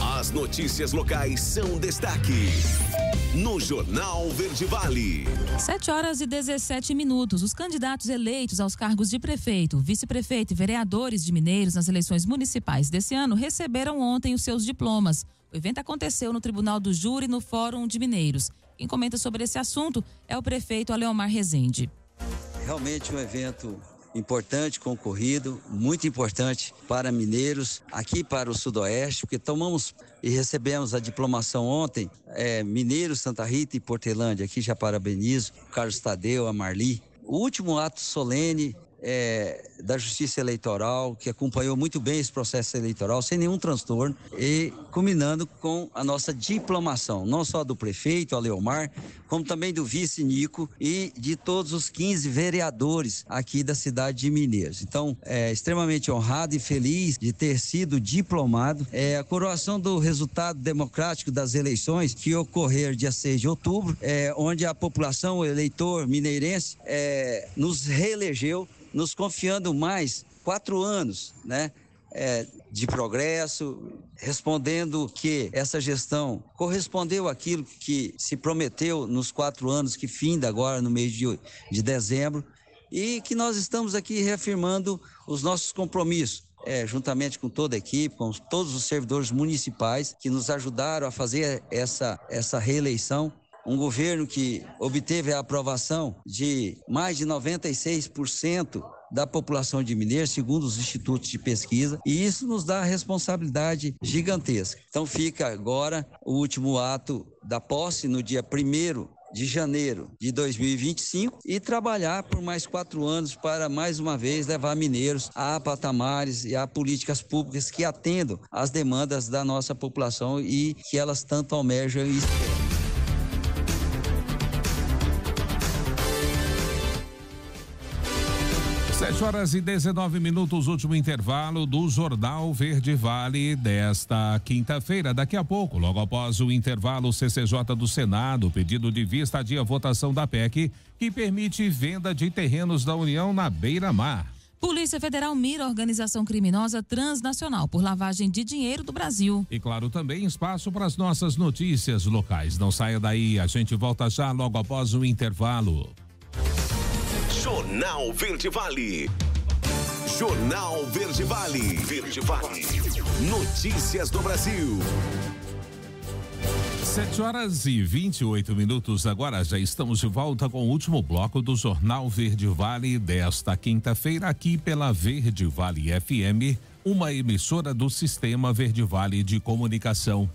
As notícias locais são destaque. No Jornal Verde Vale. 7 horas e 17 minutos. Os candidatos eleitos aos cargos de prefeito, vice-prefeito e vereadores de Mineiros nas eleições municipais desse ano receberam ontem os seus diplomas. O evento aconteceu no Tribunal do Júri no Fórum de Mineiros. Quem comenta sobre esse assunto é o prefeito Aleomar Rezende. Realmente um evento importante, concorrido, muito importante para mineiros, aqui para o Sudoeste, porque tomamos e recebemos a diplomação ontem, é, Santa Rita e Portelândia, aqui já parabenizo, o Carlos Tadeu, a Marli. O último ato solene é, da Justiça Eleitoral, que acompanhou muito bem esse processo eleitoral, sem nenhum transtorno, e combinando com a nossa diplomação, não só do prefeito, Aleomar, como também do vice Nico e de todos os 15 vereadores aqui da cidade de Mineiros. Então, é extremamente honrado e feliz de ter sido diplomado. É, a coroação do resultado democrático das eleições que ocorrer dia 6 de outubro, é, onde a população, o eleitor mineirense, é, nos reelegeu nos confiando mais quatro anos, né? É, de progresso, respondendo que essa gestão correspondeu àquilo que se prometeu nos quatro anos que finda agora no mês de, de dezembro e que nós estamos aqui reafirmando os nossos compromissos. É, juntamente com toda a equipe, com todos os servidores municipais que nos ajudaram a fazer essa, essa reeleição um governo que obteve a aprovação de mais de 96% da população de Mineiros, segundo os institutos de pesquisa, e isso nos dá a responsabilidade gigantesca. Então fica agora o último ato da posse no dia 1 de janeiro de 2025 e trabalhar por mais quatro anos para mais uma vez levar mineiros a patamares e a políticas públicas que atendam às demandas da nossa população e que elas tanto almejam e esperam. 7 horas e 19 minutos, último intervalo do Jornal Verde Vale desta quinta-feira. Daqui a pouco, logo após o intervalo, o CCJ do Senado, pedido de vista dia votação da PEC, que permite venda de terrenos da União na beira-mar. Polícia Federal mira organização criminosa transnacional por lavagem de dinheiro do Brasil. E claro, também espaço para as nossas notícias locais. Não saia daí, a gente volta já logo após o intervalo. Jornal Verde Vale. Jornal Verde Vale. Verde Vale. Notícias do Brasil. 7 horas e 28 minutos. Agora já estamos de volta com o último bloco do Jornal Verde Vale desta quinta-feira, aqui pela Verde Vale FM, uma emissora do Sistema Verde Vale de Comunicação.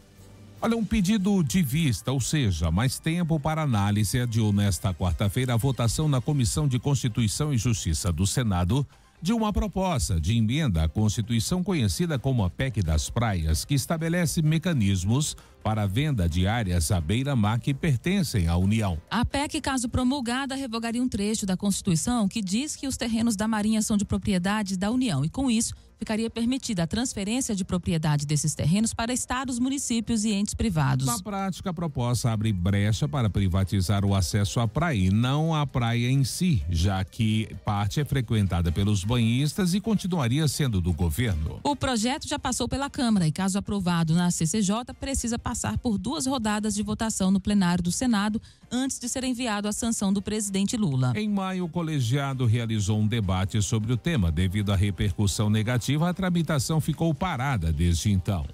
Olha, um pedido de vista, ou seja, mais tempo para análise, adiou é nesta quarta-feira a votação na Comissão de Constituição e Justiça do Senado de uma proposta de emenda à Constituição conhecida como a PEC das Praias, que estabelece mecanismos para a venda de áreas à beira-mar que pertencem à União. A PEC, caso promulgada, revogaria um trecho da Constituição que diz que os terrenos da Marinha são de propriedade da União e, com isso, ficaria permitida a transferência de propriedade desses terrenos para estados, municípios e entes privados. Na prática, a proposta abre brecha para privatizar o acesso à praia, não à praia em si, já que parte é frequentada pelos banhistas e continuaria sendo do governo. O projeto já passou pela Câmara e, caso aprovado na CCJ, precisa passar por duas rodadas de votação no plenário do Senado antes de ser enviado à sanção do presidente Lula. Em maio, o colegiado realizou um debate sobre o tema devido à repercussão negativa a tramitação ficou parada desde então.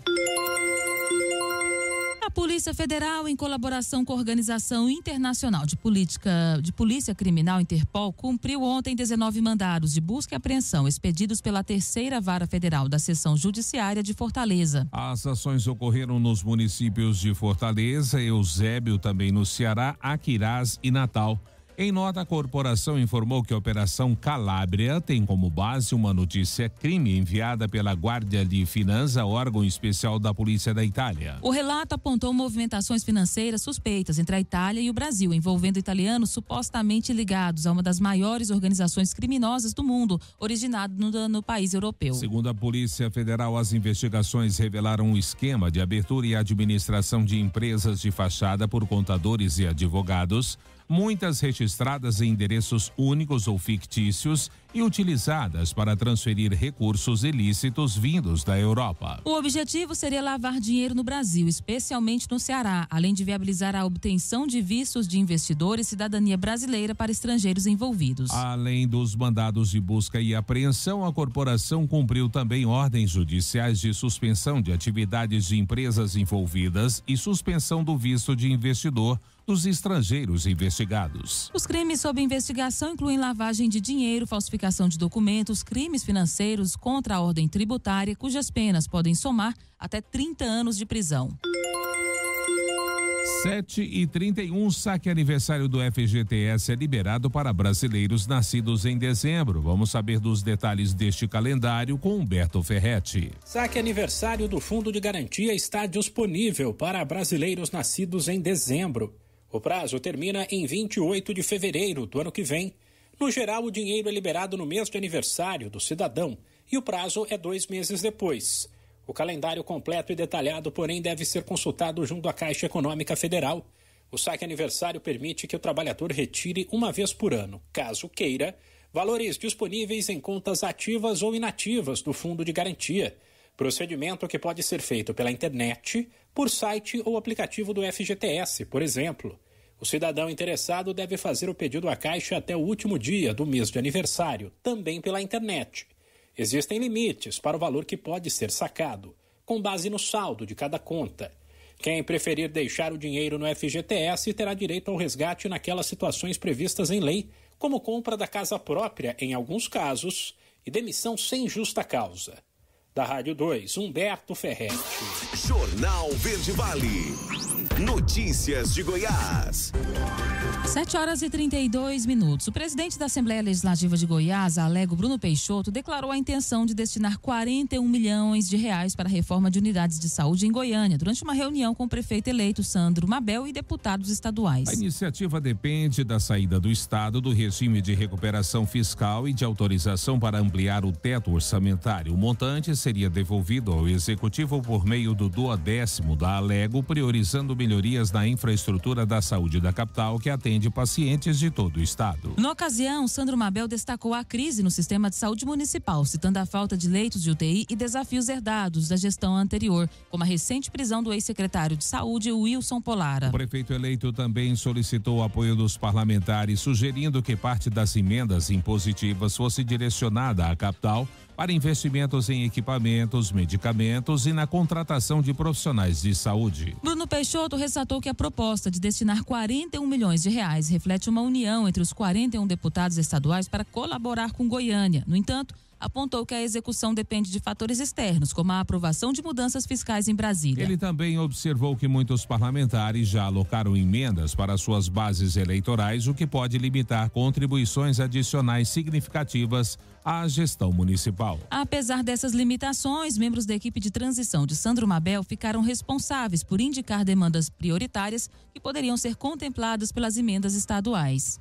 A Polícia Federal, em colaboração com a Organização Internacional de, Política, de Polícia Criminal Interpol, cumpriu ontem 19 mandados de busca e apreensão expedidos pela Terceira Vara Federal da Seção Judiciária de Fortaleza. As ações ocorreram nos municípios de Fortaleza, Eusébio, também no Ceará, Aquiraz e Natal. Em nota, a corporação informou que a Operação Calábria tem como base uma notícia crime enviada pela Guardia de Finanças, órgão especial da Polícia da Itália. O relato apontou movimentações financeiras suspeitas entre a Itália e o Brasil, envolvendo italianos supostamente ligados a uma das maiores organizações criminosas do mundo, originado no, no país europeu. Segundo a Polícia Federal, as investigações revelaram um esquema de abertura e administração de empresas de fachada por contadores e advogados muitas registradas em endereços únicos ou fictícios e utilizadas para transferir recursos ilícitos vindos da Europa. O objetivo seria lavar dinheiro no Brasil, especialmente no Ceará, além de viabilizar a obtenção de vistos de investidores e cidadania brasileira para estrangeiros envolvidos. Além dos mandados de busca e apreensão, a corporação cumpriu também ordens judiciais de suspensão de atividades de empresas envolvidas e suspensão do visto de investidor dos estrangeiros investigados. Os crimes sob investigação incluem lavagem de dinheiro, falsificação de documentos, crimes financeiros contra a ordem tributária, cujas penas podem somar até 30 anos de prisão. 7 e 31, saque aniversário do FGTS é liberado para brasileiros nascidos em dezembro. Vamos saber dos detalhes deste calendário com Humberto Ferretti. Saque aniversário do Fundo de Garantia está disponível para brasileiros nascidos em dezembro. O prazo termina em 28 de fevereiro do ano que vem. No geral, o dinheiro é liberado no mês de aniversário do cidadão e o prazo é dois meses depois. O calendário completo e detalhado, porém, deve ser consultado junto à Caixa Econômica Federal. O saque aniversário permite que o trabalhador retire uma vez por ano, caso queira, valores disponíveis em contas ativas ou inativas do Fundo de Garantia Procedimento que pode ser feito pela internet, por site ou aplicativo do FGTS, por exemplo. O cidadão interessado deve fazer o pedido à Caixa até o último dia do mês de aniversário, também pela internet. Existem limites para o valor que pode ser sacado, com base no saldo de cada conta. Quem preferir deixar o dinheiro no FGTS terá direito ao resgate naquelas situações previstas em lei, como compra da casa própria em alguns casos e demissão sem justa causa da Rádio 2, Humberto Ferretti. Jornal Verde Vale. Notícias de Goiás. 7 horas e 32 minutos. O presidente da Assembleia Legislativa de Goiás, Alego Bruno Peixoto, declarou a intenção de destinar 41 milhões de reais para a reforma de unidades de saúde em Goiânia, durante uma reunião com o prefeito eleito Sandro Mabel e deputados estaduais. A iniciativa depende da saída do Estado do regime de recuperação fiscal e de autorização para ampliar o teto orçamentário. O montante será seria devolvido ao Executivo por meio do duodécimo da Alego, priorizando melhorias na infraestrutura da saúde da capital que atende pacientes de todo o estado. Na ocasião, Sandro Mabel destacou a crise no sistema de saúde municipal, citando a falta de leitos de UTI e desafios herdados da gestão anterior, como a recente prisão do ex-secretário de saúde, Wilson Polara. O prefeito eleito também solicitou o apoio dos parlamentares, sugerindo que parte das emendas impositivas fosse direcionada à capital para investimentos em equipamentos, medicamentos e na contratação de profissionais de saúde. Bruno Peixoto ressaltou que a proposta de destinar 41 milhões de reais reflete uma união entre os 41 deputados estaduais para colaborar com Goiânia. No entanto, apontou que a execução depende de fatores externos, como a aprovação de mudanças fiscais em Brasília. Ele também observou que muitos parlamentares já alocaram emendas para suas bases eleitorais, o que pode limitar contribuições adicionais significativas à gestão municipal. Apesar dessas limitações, membros da equipe de transição de Sandro Mabel ficaram responsáveis por indicar demandas prioritárias que poderiam ser contempladas pelas emendas estaduais.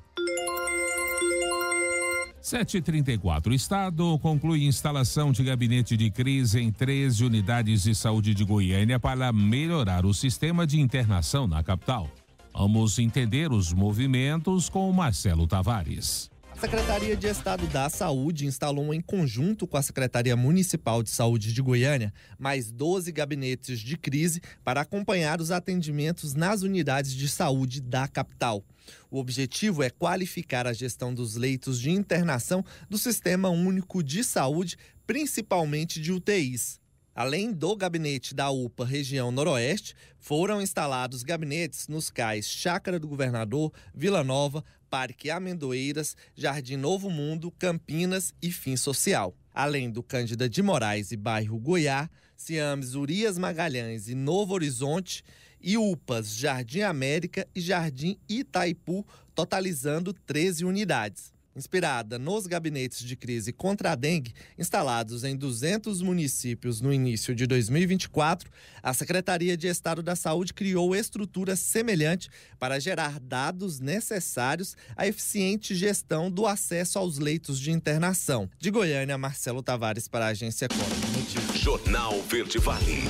734. O Estado conclui instalação de gabinete de crise em 13 unidades de saúde de Goiânia para melhorar o sistema de internação na capital. Vamos entender os movimentos com Marcelo Tavares. A Secretaria de Estado da Saúde instalou, em conjunto com a Secretaria Municipal de Saúde de Goiânia, mais 12 gabinetes de crise para acompanhar os atendimentos nas unidades de saúde da capital. O objetivo é qualificar a gestão dos leitos de internação do Sistema Único de Saúde, principalmente de UTIs. Além do gabinete da UPA região Noroeste, foram instalados gabinetes nos cais Chácara do Governador, Vila Nova, Parque Amendoeiras, Jardim Novo Mundo, Campinas e Fim Social. Além do Cândida de Moraes e bairro Goiá, Ciames Urias Magalhães e Novo Horizonte, e UPAs Jardim América e Jardim Itaipu, totalizando 13 unidades. Inspirada nos gabinetes de crise contra a dengue, instalados em 200 municípios no início de 2024, a Secretaria de Estado da Saúde criou estrutura semelhante para gerar dados necessários à eficiente gestão do acesso aos leitos de internação. De Goiânia, Marcelo Tavares para a Agência Econômica. Jornal Verde Vale.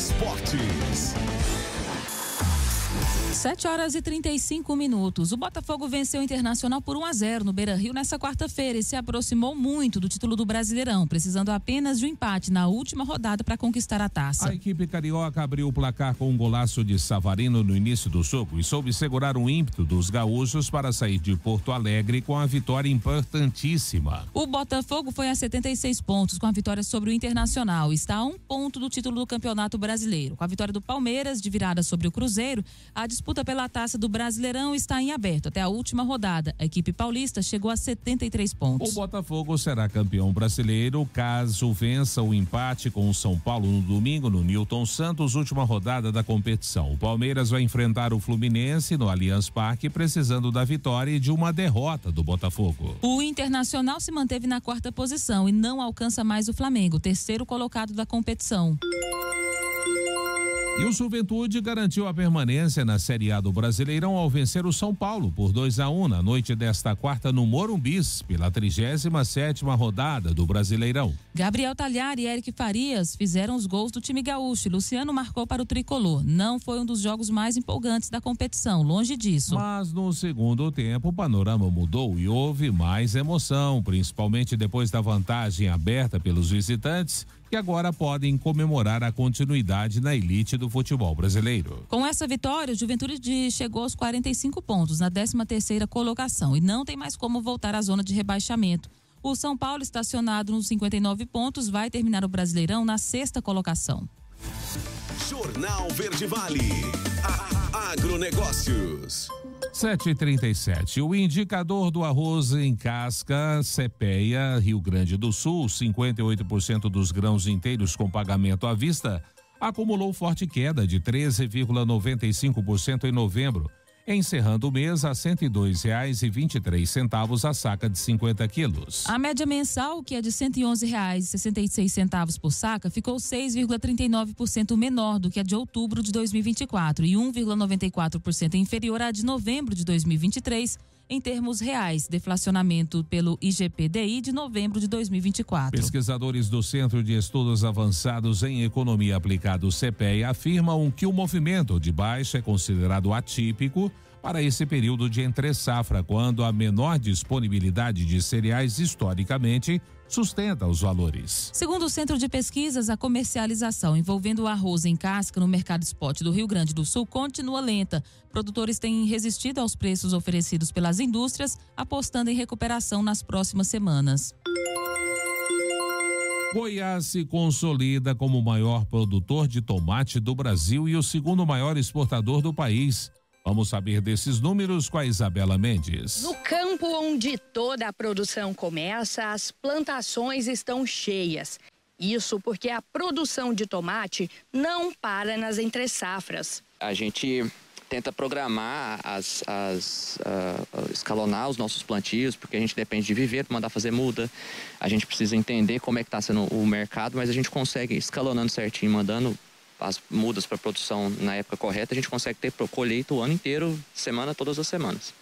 Esportes. 7 horas e 35 minutos. O Botafogo venceu o Internacional por 1 a 0 no Beira-Rio nessa quarta-feira e se aproximou muito do título do Brasileirão, precisando apenas de um empate na última rodada para conquistar a taça. A equipe carioca abriu o placar com um golaço de Savarino no início do jogo e soube segurar o ímpeto dos gaúchos para sair de Porto Alegre com a vitória importantíssima. O Botafogo foi a 76 pontos com a vitória sobre o Internacional. Está a um ponto do título do Campeonato Brasileiro. Com a vitória do Palmeiras de virada sobre o Cruzeiro, a disputa disputa pela taça do Brasileirão está em aberto até a última rodada. A equipe paulista chegou a 73 pontos. O Botafogo será campeão brasileiro caso vença o empate com o São Paulo no domingo no Newton Santos, última rodada da competição. O Palmeiras vai enfrentar o Fluminense no Allianz Parque, precisando da vitória e de uma derrota do Botafogo. O Internacional se manteve na quarta posição e não alcança mais o Flamengo, terceiro colocado da competição. E o Juventude garantiu a permanência na Série A do Brasileirão ao vencer o São Paulo por 2 a 1 um, na noite desta quarta no Morumbis, pela 37 rodada do Brasileirão. Gabriel Talhar e Eric Farias fizeram os gols do time gaúcho. Luciano marcou para o tricolor. Não foi um dos jogos mais empolgantes da competição, longe disso. Mas no segundo tempo, o panorama mudou e houve mais emoção, principalmente depois da vantagem aberta pelos visitantes que agora podem comemorar a continuidade na elite do futebol brasileiro. Com essa vitória, o Juventude chegou aos 45 pontos na 13ª colocação e não tem mais como voltar à zona de rebaixamento. O São Paulo, estacionado nos 59 pontos, vai terminar o Brasileirão na sexta colocação. Jornal Verde Vale. A Agronegócios. 737. O indicador do arroz em casca, CPEA, Rio Grande do Sul, 58% dos grãos inteiros com pagamento à vista, acumulou forte queda de 13,95% em novembro encerrando o mês a R$ 102,23 a saca de 50 quilos. A média mensal, que é de R$ 111,66 por saca, ficou 6,39% menor do que a de outubro de 2024 e 1,94% inferior à de novembro de 2023 em termos reais, deflacionamento pelo IGPDI de novembro de 2024. Pesquisadores do Centro de Estudos Avançados em Economia Aplicada, o afirmam que o movimento de baixa é considerado atípico para esse período de entre-safra, quando a menor disponibilidade de cereais historicamente sustenta os valores. Segundo o Centro de Pesquisas, a comercialização envolvendo o arroz em casca no mercado spot do Rio Grande do Sul continua lenta. Produtores têm resistido aos preços oferecidos pelas indústrias, apostando em recuperação nas próximas semanas. Goiás se consolida como o maior produtor de tomate do Brasil e o segundo maior exportador do país. Vamos saber desses números com a Isabela Mendes. No campo onde toda a produção começa, as plantações estão cheias. Isso porque a produção de tomate não para nas entre safras. A gente tenta programar as, as uh, escalonar os nossos plantios, porque a gente depende de viver, mandar fazer muda. A gente precisa entender como é que está sendo o mercado, mas a gente consegue escalonando certinho, mandando as mudas para produção na época correta, a gente consegue ter colheita o ano inteiro, semana todas as semanas.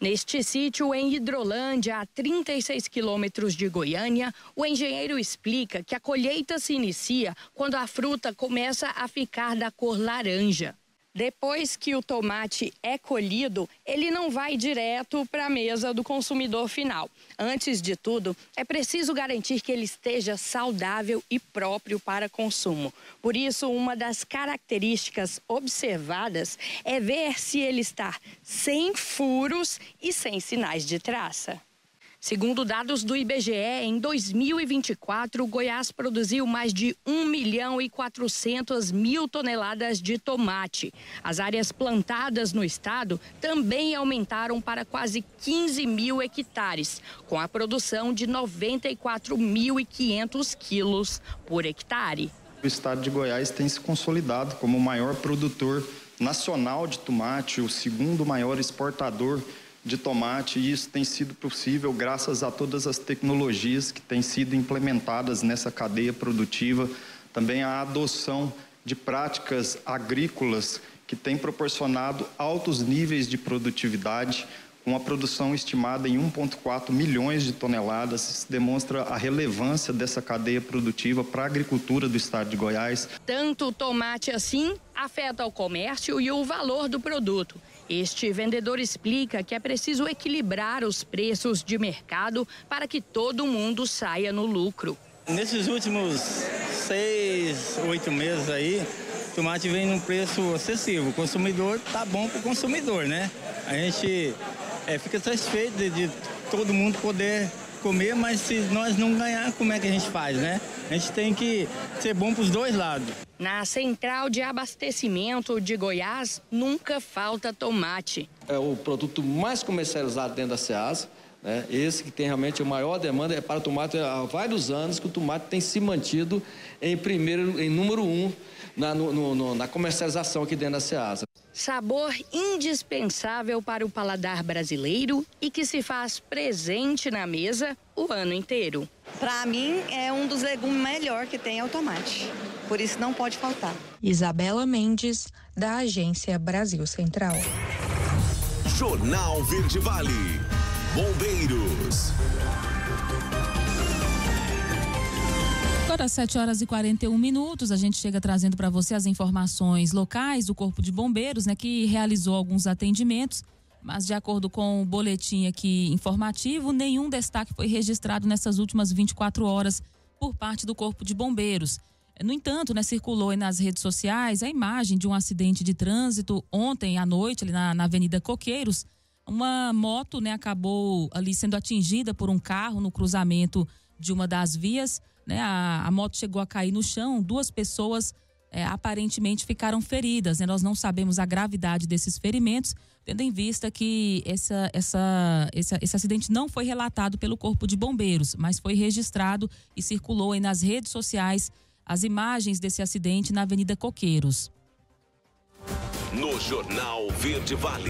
Neste sítio, em Hidrolândia, a 36 quilômetros de Goiânia, o engenheiro explica que a colheita se inicia quando a fruta começa a ficar da cor laranja. Depois que o tomate é colhido, ele não vai direto para a mesa do consumidor final. Antes de tudo, é preciso garantir que ele esteja saudável e próprio para consumo. Por isso, uma das características observadas é ver se ele está sem furos e sem sinais de traça. Segundo dados do IBGE, em 2024, Goiás produziu mais de 1 milhão e 400 mil toneladas de tomate. As áreas plantadas no estado também aumentaram para quase 15 mil hectares, com a produção de 94.500 quilos por hectare. O estado de Goiás tem se consolidado como o maior produtor nacional de tomate, o segundo maior exportador de tomate e isso tem sido possível graças a todas as tecnologias que têm sido implementadas nessa cadeia produtiva, também a adoção de práticas agrícolas que têm proporcionado altos níveis de produtividade, com a produção estimada em 1,4 milhões de toneladas, isso demonstra a relevância dessa cadeia produtiva para a agricultura do estado de Goiás. Tanto o tomate assim afeta o comércio e o valor do produto. Este vendedor explica que é preciso equilibrar os preços de mercado para que todo mundo saia no lucro. Nesses últimos seis, oito meses aí, o tomate vem num preço excessivo. O consumidor tá bom para o consumidor, né? A gente é, fica satisfeito de, de todo mundo poder comer, mas se nós não ganhar, como é que a gente faz, né? A gente tem que ser bom para os dois lados. Na central de abastecimento de Goiás, nunca falta tomate. É o produto mais comercializado dentro da SEASA. Né? Esse que tem realmente a maior demanda é para o tomate há vários anos que o tomate tem se mantido em primeiro, em número um na, no, no, na comercialização aqui dentro da SEASA sabor indispensável para o paladar brasileiro e que se faz presente na mesa o ano inteiro. Para mim, é um dos legumes melhor que tem é o tomate. Por isso não pode faltar. Isabela Mendes, da Agência Brasil Central. Jornal Verde Vale. Bombeiros. Agora, 7 horas e 41 minutos, a gente chega trazendo para você as informações locais do Corpo de Bombeiros, né, que realizou alguns atendimentos, mas de acordo com o boletim aqui informativo, nenhum destaque foi registrado nessas últimas 24 horas por parte do Corpo de Bombeiros. No entanto, né, circulou nas redes sociais a imagem de um acidente de trânsito ontem à noite, ali na, na Avenida Coqueiros. Uma moto né, acabou ali sendo atingida por um carro no cruzamento de uma das vias. Né? A, a moto chegou a cair no chão, duas pessoas é, aparentemente ficaram feridas. Né? Nós não sabemos a gravidade desses ferimentos, tendo em vista que essa, essa, essa, esse acidente não foi relatado pelo Corpo de Bombeiros, mas foi registrado e circulou aí nas redes sociais as imagens desse acidente na Avenida Coqueiros. No Jornal Verde Vale.